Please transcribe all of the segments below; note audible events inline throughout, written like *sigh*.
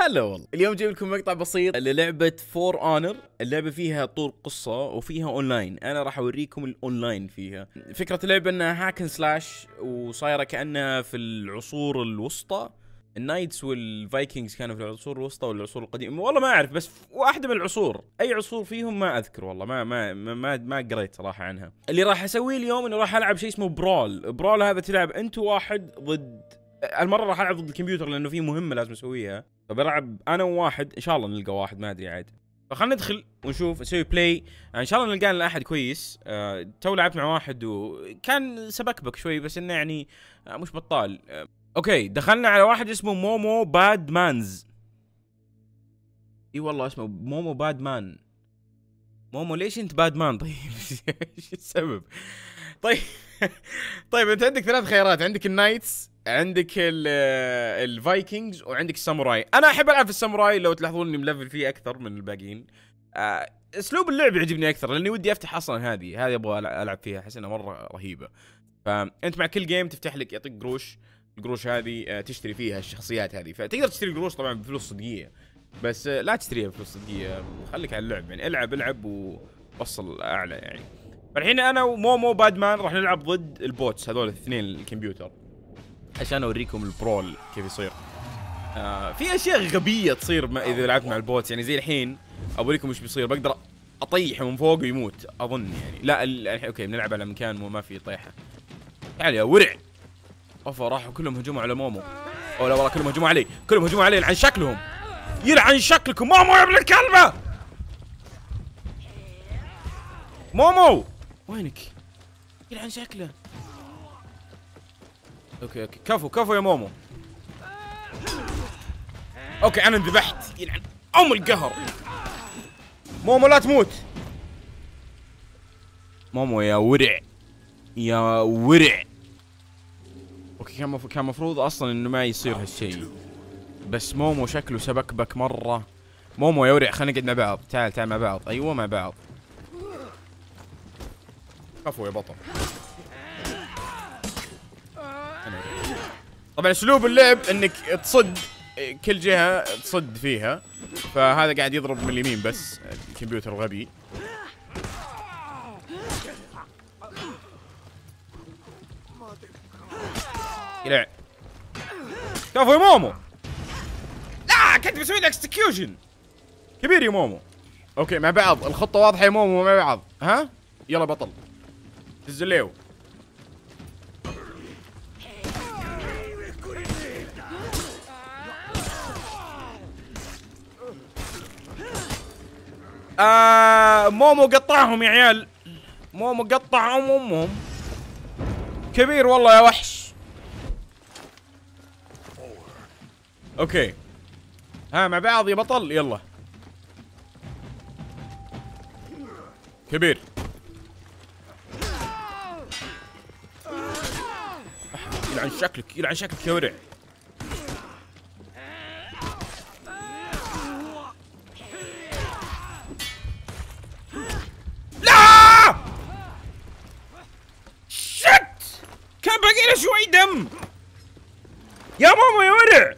هلا والله اليوم جايب لكم مقطع بسيط للعبه فور اونر اللعبه فيها طول قصه وفيها اونلاين انا راح اوريكم الاونلاين فيها فكره اللعبه انها هاكن سلاش وصايره كانها في العصور الوسطى النايتس والفايكنجز كانوا في العصور الوسطى والعصور القديمه والله ما اعرف بس واحده من العصور اي عصور فيهم ما اذكر والله ما ما ما ما قريت صراحه عنها اللي راح اسويه اليوم انه راح العب شيء اسمه برول برول هذا تلعب انت واحد ضد المره راح العب ضد الكمبيوتر لانه في مهمه لازم اسويها فبلعب انا وواحد ان شاء الله نلقى واحد ما ادري عاد فخلنا ندخل ونشوف نسوي بلاي يعني ان شاء الله نلقى لنا احد كويس أه تو لعبت مع واحد وكان سبكبك شوي بس انه يعني أه مش بطال أه اوكي دخلنا على واحد اسمه مومو باد مانز اي والله اسمه مومو باد مان مومو ليش انت باد مان *laughs* طيب ايش السبب طيب طيب انت عندك ثلاث خيارات عندك النايتس عندك الفايكنجز وعندك الساموراي انا احب العب في الساموراي لو تلاحظون اني ملفل فيه اكثر من الباقيين آه، اسلوب اللعب يعجبني اكثر لاني ودي افتح اصلا هذه هذه ابغى العب فيها احس انها مره رهيبه فانت مع كل جيم تفتح لك يعطيك قروش القروش هذه آه، تشتري فيها الشخصيات هذه فتقدر تشتري القروش طبعا بفلوس صدقيه بس آه، لا تشتريها بفلوس صدقيه خليك على اللعب يعني العب العب ووصل اعلى يعني فالحين انا ومومو بادمان راح نلعب ضد البوتس هذول الاثنين الكمبيوتر عشان اوريكم البرول كيف يصير آه في اشياء غبيه تصير ما اذا لعبت مع البوتس يعني زي الحين اوريكم ايش بيصير بقدر اطيحه من فوق ويموت اظن يعني لا اوكي بنلعب على مكان ما في طيحه تعال يا ورع اوفا راحوا كلهم هجموا على مومو او لا والله كلهم هجموا علي كلهم هجموا علي عن شكلهم يلعن شكلكم مومو يا ابن الكلبه مومو وينك يلعن شكله اوكي اوكي كفو كفو يا مومو اوكي انا انذبحت يلعن ام القهر مومو لا تموت مومو يا ورع يا ورع اوكي كان مف... كان المفروض اصلا انه ما يصير هالشيء بس مومو شكله سبكبك مره مومو يا ورع خلينا نقعد مع بعض تعال تعال مع بعض ايوه مع بعض كفو يا بطل طبعا اسلوب اللعب انك تصد كل جهه تصد فيها فهذا قاعد يضرب من اليمين بس الكمبيوتر غبي يلع كفو يا مومو لا كنت بسوي لك اكستكيوشن كبير يا مومو اوكي مع بعض الخطه واضحه يا مومو مع بعض ها يلا بطل دز الليو مومو آه، قطعهم يا عيال مومو قطع ام امهم كبير والله يا وحش اوكي ها مع بعض يا بطل يلا كبير يلعن شكلك يلعن شكلك يا ورع باقي له شوي دم يا ماما يا ورع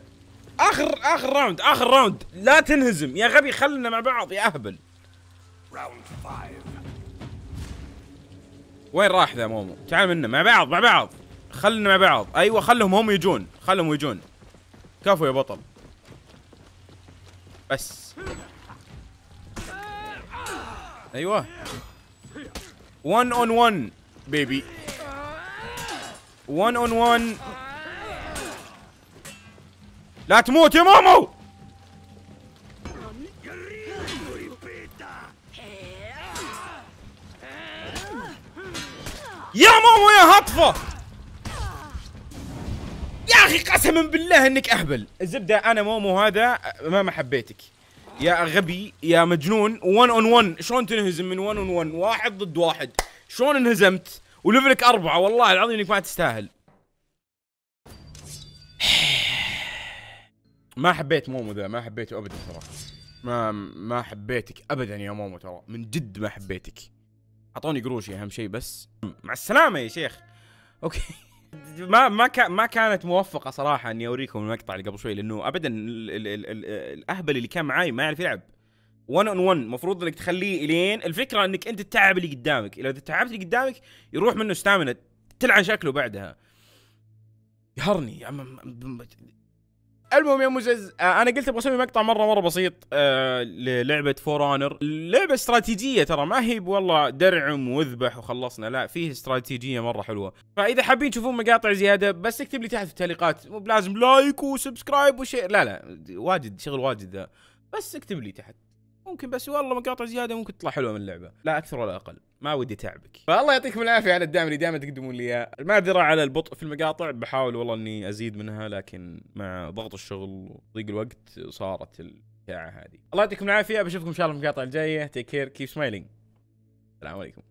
اخر اخر راوند اخر راوند لا تنهزم يا غبي خلنا مع بعض يا اهبل وين راح ذا مومو تعال منا مع بعض مع بعض خلنا مع بعض ايوه خلهم هم يجون خلهم يجون كفو يا بطل بس ايوه 1 اون 1 بيبي 1 اون 1 لا تموت يا مومو يا مومو يا هطفه يا اخي قسما بالله انك اهبل الزبده انا مومو هذا ما ما حبيتك يا غبي يا مجنون 1 اون 1 شلون تنهزم من 1 اون 1 واحد ضد واحد شلون انهزمت وليفلك أربعة والله العظيم إنك ما تستاهل *sighs* ما حبيت مومو ذا ما حبيته أبدا ترى ما ما حبيتك أبدا يا مومو ترى من جد ما حبيتك أعطوني قروشي أهم شيء بس مع السلامة يا شيخ أوكي *laughs* ما ما كان ما كانت موفقه صراحه اني اوريكم المقطع اللي قبل شوي لانه ابدا الاهبل اللي كان معاي ما يعرف يلعب 1 اون 1 المفروض انك تخليه الين الفكره انك انت تتعب اللي قدامك اذا تعبت اللي قدامك يروح منه ستامنا تلعن شكله بعدها يهرني يا المهم يا مزز آه، انا قلت ابغى اسوي مقطع مره مره بسيط آه، للعبه فور اونر لعبه استراتيجيه ترى ما هي والله درعم واذبح وخلصنا لا فيه استراتيجيه مره حلوه فاذا حابين تشوفون مقاطع زياده بس اكتب لي تحت في التعليقات مو بلازم لايك وسبسكرايب وشير لا لا واجد شغل واجد ذا بس اكتب لي تحت ممكن بس والله مقاطع زياده ممكن تطلع حلوه من اللعبه لا اكثر ولا اقل ما ودي تعبك فالله يعطيكم العافيه على الدعم اللي دائما تقدمون لي اياه المعذره على البطء في المقاطع بحاول والله اني ازيد منها لكن مع ضغط الشغل وضيق الوقت صارت الساعه هذه الله يعطيكم العافيه بشوفكم ان شاء الله في المقاطع الجايه تيك كير كيف سمايلينج السلام عليكم